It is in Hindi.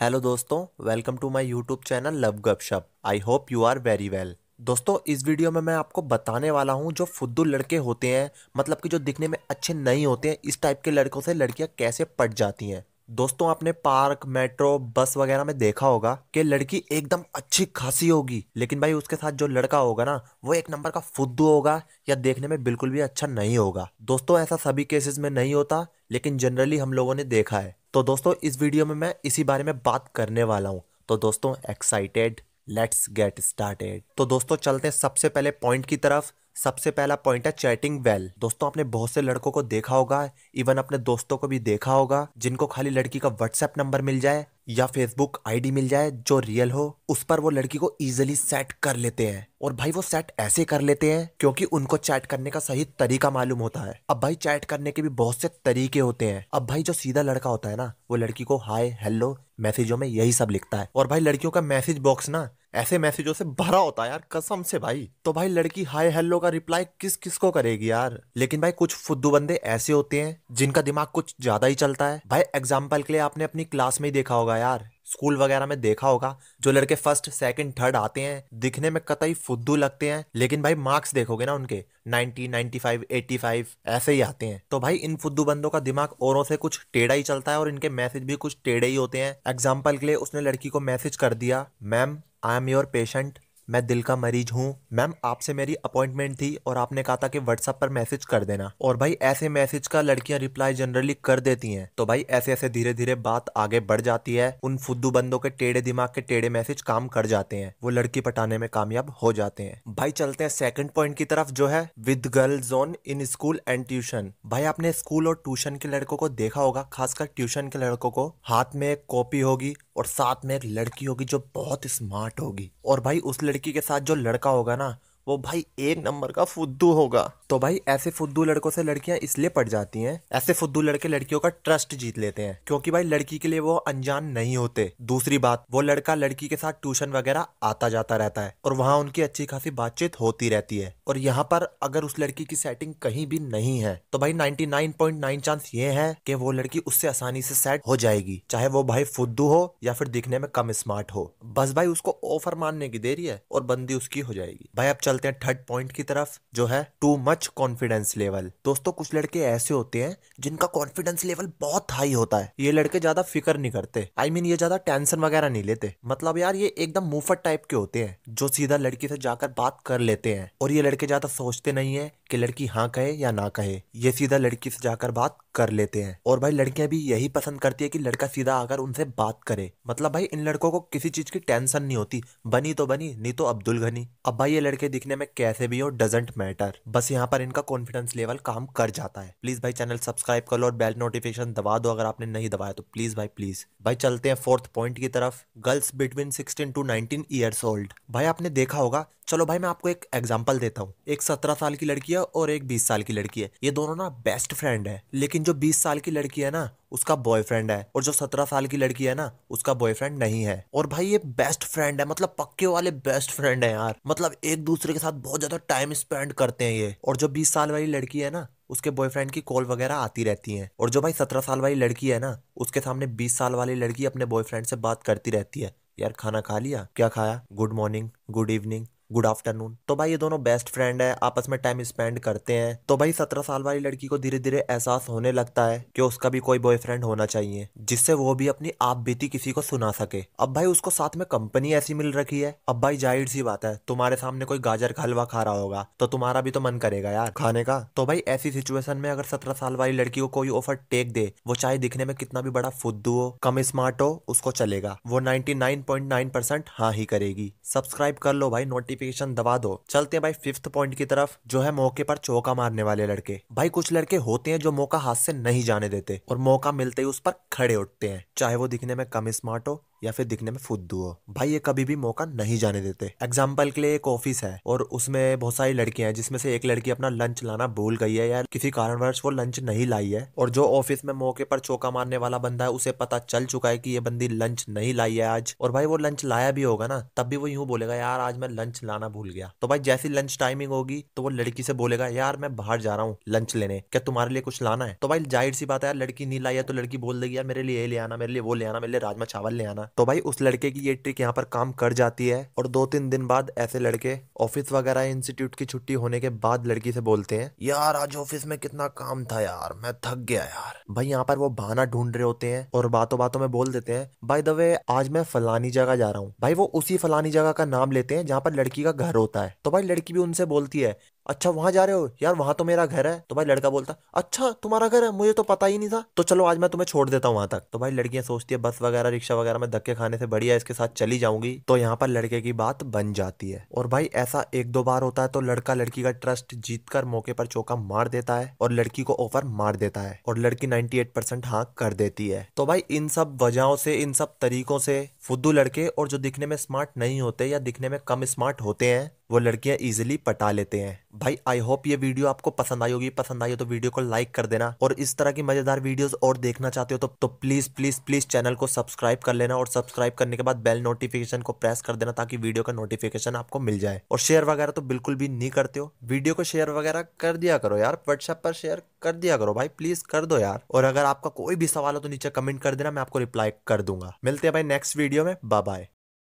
हेलो दोस्तों welcome to my YouTube channel love Gapshap I hope you are very well दोस्तों इस वीडियो में मैं आपको बताने वाला हूं जो फुद्दू लड़के होते हैं मतलब कि जो दिखने में अच्छे नहीं होते हैं इस टाइप के लड़कों से लड़कियां कैसे पट जाती हैं दोस्तों आपने पार्क मेट्रो बस वगैरह में देखा होगा कि लड़की एकदम अच्छी खासी होगी लेकिन भाई उसके साथ जो लड़का होगा ना वो एक नंबर का फुद्दू होगा या देखने में बिल्कुल भी अच्छा नहीं होगा दोस्तों ऐसा सभी केसेस में नहीं होता लेकिन जनरली हम लोगों ने देखा है तो दोस्तों इस वीडियो में मैं इसी बारे में बात करने वाला हूँ तो दोस्तों एक्साइटेड लेट्स गेट स्टार्टेड तो दोस्तों चलते हैं सबसे पहले पॉइंट की तरफ सबसे पहला पॉइंट है चैटिंग वेल दोस्तों आपने बहुत से लड़कों को देखा होगा इवन अपने दोस्तों को भी देखा होगा जिनको खाली लड़की का व्हाट्सएप नंबर मिल जाए या फेसबुक आईडी मिल जाए जो रियल हो उस पर वो लड़की को इजीली सेट कर लेते हैं और भाई वो सेट ऐसे कर लेते हैं क्योंकि उनको चैट करने का सही तरीका मालूम होता है अब भाई चैट करने के भी बहुत से तरीके होते हैं अब भाई जो सीधा लड़का होता है ना वो लड़की को हाय हेलो मैसेजों में यही सब लिखता है और भाई लड़कियों का मैसेज बॉक्स ना ऐसे मैसेजों से भरा होता है यार कसम से भाई तो भाई लड़की हाय हेलो का रिप्लाई किस किस को करेगी यार लेकिन भाई कुछ फुद्दू बंदे ऐसे होते हैं जिनका दिमाग कुछ ज्यादा ही चलता है भाई एग्जाम्पल के लिए आपने अपनी क्लास में ही देखा होगा यार स्कूल वगैरह में देखा होगा जो लड़के फर्स्ट सेकंड थर्ड आते हैं दिखने में कतई फुद्दू लगते हैं लेकिन भाई मार्क्स देखोगे ना उनके 90, 95, 85 ऐसे ही आते हैं तो भाई इन फुद्दू बंदों का दिमाग औरों से कुछ टेढ़ा ही चलता है और इनके मैसेज भी कुछ टेढ़े ही होते हैं एग्जाम्पल के लिए उसने लड़की को मैसेज कर दिया ma'am I am your patient मैं दिल का मरीज हूँ मैम आपसे मेरी अपॉइंटमेंट थी और आपने कहा था कि व्हाट्सअप पर मैसेज कर देना और भाई ऐसे मैसेज का लड़कियां रिप्लाई जनरली कर देती हैं तो भाई ऐसे ऐसे धीरे धीरे बात आगे बढ़ जाती है उन फुद्दू बंदों के टेढ़े दिमाग के टेढ़े मैसेज काम कर जाते हैं वो लड़की पटाने में कामयाब हो जाते हैं भाई चलते हैं सेकंड पॉइंट की तरफ जो है with girl zone in school and tuition भाई आपने स्कूल और ट्यूशन के लड़कों को देखा होगा खासकर ट्यूशन के लड़कों को हाथ में एक कॉपी होगी और साथ में एक लड़की होगी जो बहुत स्मार्ट होगी और भाई उस लड़की के साथ जो लड़का होगा ना वो भाई एक नंबर का फुद्दू होगा तो भाई ऐसे फुद्दू लड़कों से लड़कियां इसलिए पड़ जाती हैं ऐसे फुद्दू लड़के लड़कियों का ट्रस्ट जीत लेते हैं क्योंकि भाई लड़की के लिए वो अनजान नहीं होते दूसरी बात वो लड़का लड़की के साथ ट्यूशन वगैरह आता जाता रहता है और वहाँ उनकी अच्छी खासी बातचीत होती रहती है और यहाँ पर अगर उस लड़की की सेटिंग कहीं भी नहीं है तो भाई नाइनटी चांस ये है कि वो लड़की उससे आसानी से सेट हो जाएगी चाहे वो भाई फुद्दू हो या फिर दिखने में कम स्मार्ट हो बस भाई उसको ऑफर मानने की देरी है और बंदी उसकी हो जाएगी भाई अब चल चलते हैं थर्ड पॉइंट की तरफ जो है टू मच कॉन्फिडेंस लेवल दोस्तों कुछ लड़के ऐसे होते हैं जिनका कॉन्फिडेंस लेवल बहुत हाई होता है ये लड़के ज्यादा फिक्र नहीं करते आई I मीन mean, ये ज्यादा टेंशन वगैरह नहीं लेते मतलब यार ये एकदम मुफट टाइप के होते हैं जो सीधा लड़की से जाकर बात कर लेते हैं और ये लड़के ज्यादा सोचते नहीं है कि लड़की हाँ कहे या ना कहे ये सीधा लड़की से जाकर बात कर लेते हैं और भाई लड़कियां भी यही पसंद करती है कि लड़का सीधा आकर उनसे बात करे मतलब भाई इन लड़कों को किसी चीज की टेंशन नहीं होती बनी तो बनी नहीं तो अब्दुल घनी अब भाई ये लड़के दिखने में कैसे भी हो डजेंट मैटर बस यहाँ पर इनका कॉन्फिडेंस लेवल काम कर जाता है प्लीज भाई चैनल सब्सक्राइब कर लो और बेल नोटिफिकेशन दबा दो अगर आपने नहीं दबाया तो प्लीज भाई प्लीज भाई चलते हैं फोर्थ पॉइंट की तरफ girls between sixteen to nineteen years old भाई आपने देखा होगा चलो भाई मैं आपको एक एग्जाम्पल देता हूँ एक सत्रह साल की लड़की है और एक बीस साल की लड़की है ये दोनों ना बेस्ट फ्रेंड है लेकिन जो 20 साल की लड़की है ना उसका बॉयफ्रेंड है और जो सत्रह साल की लड़की है ना उसका बॉयफ्रेंड नहीं है और भाई ये बेस्ट फ्रेंड है मतलब पक्के वाले बेस्ट फ्रेंड है यार मतलब एक दूसरे के साथ बहुत ज्यादा टाइम स्पेंड करते हैं ये और जो बीस साल वाली लड़की है ना उसके बॉयफ्रेंड की कॉल वगैरह आती रहती हैं और जो भाई सत्रह साल वाली लड़की है ना उसके सामने बीस साल वाली लड़की अपने बॉयफ्रेंड से बात करती रहती है यार खाना खा लिया क्या खाया good morning good evening good afternoon तो भाई ये दोनों बेस्ट फ्रेंड है आपस में टाइम स्पेंड करते हैं तो भाई सत्रह साल वाली लड़की को धीरे धीरे एहसास होने लगता है कि उसका भी कोई बॉयफ्रेंड होना चाहिए जिससे वो भी अपनी आप बीती किसी को सुना सके अब भाई उसको साथ में कंपनी ऐसी मिल रखी है अब भाई जाहिर सी बात है तुम्हारे सामने कोई गाजर का हलवा खा रहा होगा तो तुम्हारा भी तो मन करेगा यार खाने का तो भाई ऐसी सिचुएशन में अगर सत्रह साल वाली लड़की को कोई ऑफर टेक दे वो चाहे दिखने में कितना भी बड़ा फुद्दू हो कम स्मार्ट हो उसको चलेगा वो ninety nine point nine percent हाँ ही करेगी सब्सक्राइब कर लो भाई नोटिफिक नोटिफिकेशन दबा दो चलते हैं भाई फिफ्थ पॉइंट की तरफ जो है मौके पर चौका मारने वाले लड़के भाई कुछ लड़के होते हैं जो मौका हाथ से नहीं जाने देते और मौका मिलते ही उस पर खड़े उठते हैं चाहे वो दिखने में कम स्मार्ट हो या फिर दिखने में फुद्दू हो भाई ये कभी भी मौका नहीं जाने देते एग्जाम्पल के लिए एक ऑफिस है और उसमें बहुत सारी लड़कियां हैं जिसमें से एक लड़की अपना लंच लाना भूल गई है या किसी कारणवश वो लंच नहीं लाई है और जो ऑफिस में मौके पर चौका मारने वाला बंदा है उसे पता चल चुका है कि ये बंदी लंच नहीं लाई है आज और भाई वो लंच लाया भी होगा ना तब भी वो यूं बोलेगा यार आज मैं लंच लाना भूल गया तो भाई जैसी लंच टाइमिंग होगी तो वो लड़की से बोलेगा यार मैं बाहर जा रहा हूँ लंच लेने क्या तुम्हारे लिए कुछ लाना है तो भाई जाहिर सी बात है यार लड़की नहीं लाई है तो लड़की बोल देगी यार मेरे लिए ये ले आना मेरे लिए वो ले आना मेरे लिए राजमा चावल ले आना तो भाई उस लड़के की ये ट्रिक यहाँ पर काम कर जाती है और दो तीन दिन बाद ऐसे लड़के ऑफिस वगैरह इंस्टीट्यूट की छुट्टी होने के बाद लड़की से बोलते हैं यार आज ऑफिस में कितना काम था यार मैं थक गया यार भाई यहाँ पर वो बहाना ढूंढ रहे होते हैं और बातों बातों में बोल देते हैं भाई द वे आज मैं फलानी जगह जा रहा हूँ भाई वो उसी फलानी जगह का नाम लेते हैं जहाँ पर लड़की का घर होता है तो भाई लड़की भी उनसे बोलती है अच्छा वहां जा रहे हो यार वहां तो मेरा घर है तो भाई लड़का बोलता अच्छा तुम्हारा घर है मुझे तो पता ही नहीं था तो चलो आज मैं तुम्हें छोड़ देता हूँ वहां तक तो भाई लड़कियां सोचती है बस वगैरह रिक्शा वगैरह में धक्के खाने से बढ़िया इसके साथ चली जाऊंगी तो यहाँ पर लड़के की बात बन जाती है और भाई ऐसा एक दो बार होता है तो लड़का लड़की का ट्रस्ट जीत कर मौके पर चौका मार देता है और लड़की को ऑफर मार देता है और लड़की नाइनटी एट परसेंट हाँ कर देती है तो भाई इन सब वजहों से इन सब तरीकों से फुद्दू लड़के और जो दिखने में स्मार्ट नहीं होते या दिखने में कम स्मार्ट होते हैं वो लड़कियां इजिली पटा लेते हैं भाई आई होप ये वीडियो आपको पसंद आई होगी पसंद आई हो तो वीडियो को लाइक कर देना और इस तरह की मजेदार वीडियोस और देखना चाहते हो तो तो प्लीज प्लीज प्लीज चैनल को सब्सक्राइब कर लेना और सब्सक्राइब करने के बाद बेल नोटिफिकेशन को प्रेस कर देना ताकि वीडियो का नोटिफिकेशन आपको मिल जाए और शेयर वगैरह तो बिल्कुल भी नहीं करते हो वीडियो को शेयर वगैरह कर दिया करो यार व्हाट्सएप पर शेयर कर दिया करो भाई प्लीज कर दो यार और अगर आपका कोई भी सवाल हो तो नीचे कमेंट कर देना मैं आपको रिप्लाई कर दूंगा मिलते हैं भाई नेक्स्ट वीडियो में बाय